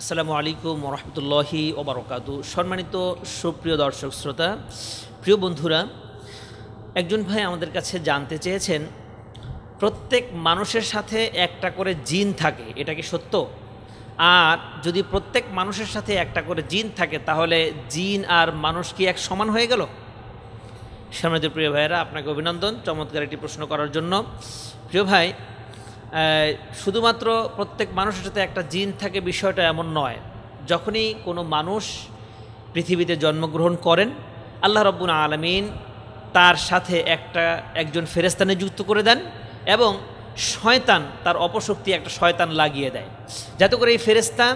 আসসালামু আলাইকুম রহমতুল্লাহি ওবরকাতু সম্মানিত সুপ্রিয় দর্শক শ্রোতা প্রিয় বন্ধুরা একজন ভাই আমাদের কাছে জানতে চেয়েছেন প্রত্যেক মানুষের সাথে একটা করে জিন থাকে এটা কি সত্য আর যদি প্রত্যেক মানুষের সাথে একটা করে জিন থাকে তাহলে জিন আর মানুষ কি এক সমান হয়ে গেল সম্মানিত প্রিয় ভাইয়েরা আপনাকে অভিনন্দন চমৎকার একটি প্রশ্ন করার জন্য প্রিয় ভাই শুধুমাত্র প্রত্যেক মানুষের সাথে একটা জিন থাকে বিষয়টা এমন নয় যখনই কোনো মানুষ পৃথিবীতে জন্মগ্রহণ করেন আল্লাহ রব্বুল আলমিন তার সাথে একটা একজন ফেরেস্তানে যুক্ত করে দেন এবং শয়তান তার অপশক্তি একটা শয়তান লাগিয়ে দেয় যাতে করে এই ফেরেস্তা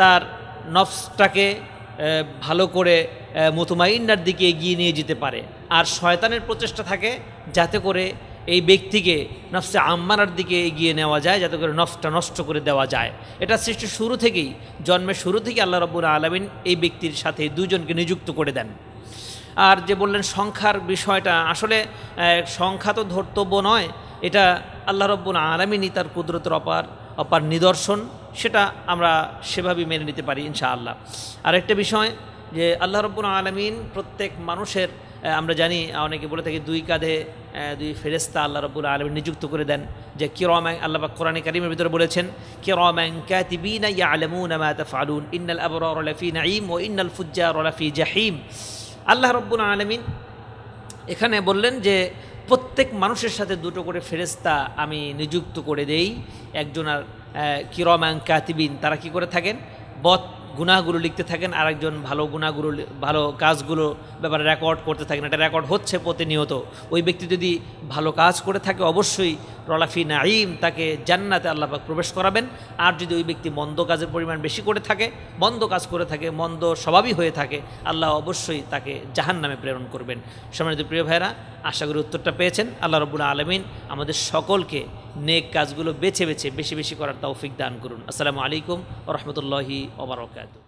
তার নফসটাকে ভালো করে মোতুমাইন্নার দিকে এগিয়ে নিয়ে যেতে পারে আর শয়তানের প্রচেষ্টা থাকে যাতে করে এই ব্যক্তিকে নফসে আম্মানার দিকে এগিয়ে নেওয়া যায় যাতে করে নফসটা নষ্ট করে দেওয়া যায় এটা সৃষ্টির শুরু থেকেই জন্মের শুরু থেকেই আল্লাহ রব্বুল আলমিন এই ব্যক্তির সাথে দুজনকে নিযুক্ত করে দেন আর যে বললেন সংখ্যার বিষয়টা আসলে সংখ্যা তো ধর্তব্য নয় এটা আল্লাহ রব্বুল আলমিনই তার কুদরতের অপার অপার নিদর্শন সেটা আমরা সেভাবেই মেনে নিতে পারি ইনশাআল্লাহ আর একটা বিষয় যে আল্লাহ রব্বুল আলমিন প্রত্যেক মানুষের আমরা জানি অনেকে বলে থাকি দুই কাঁধে দুই ফেরেস্তা আল্লাহ রব্বুল আলমী নিযুক্ত করে দেন যে কিরমাং আল্লাহ কোরআন কারিমের ভিতরে বলেছেন কিরমাং ক্যাতিবিনা ইয়া ফালুন আবর ও ফুজ্জা জাহিম আল্লাহ রব্বুল আলমিন এখানে বললেন যে প্রত্যেক মানুষের সাথে দুটো করে ফেরেস্তা আমি নিযুক্ত করে দেই একজনার কিরমাং কাতিবিন তারা কি করে থাকেন বধ গুণাগুলো লিখতে থাকেন আরেকজন ভালো গুণাগুলো ভালো কাজগুলো ব্যাপারে রেকর্ড করতে থাকেন এটা রেকর্ড হচ্ছে প্রতিনিয়ত ওই ব্যক্তি যদি ভালো কাজ করে থাকে অবশ্যই রলাফি নাইম তাকে জান্নাতে আল্লাপাক প্রবেশ করাবেন আর যদি ওই ব্যক্তি মন্দ কাজের পরিমাণ বেশি করে থাকে মন্দ কাজ করে থাকে মন্দ স্বভাবই হয়ে থাকে আল্লাহ অবশ্যই তাকে জাহান নামে প্রেরণ করবেন সম্মানিত প্রিয় ভাইরা আশা করি উত্তরটা পেয়েছেন আল্লাহ রবুল্লা আলমিন আমাদের সকলকে নেক কাজগুলো বেছে বেছে বেশি বেশি করার তৌফিক দান করুন আসসালামু আলাইকুম রহমতুল্লাহি ওবরাকাতু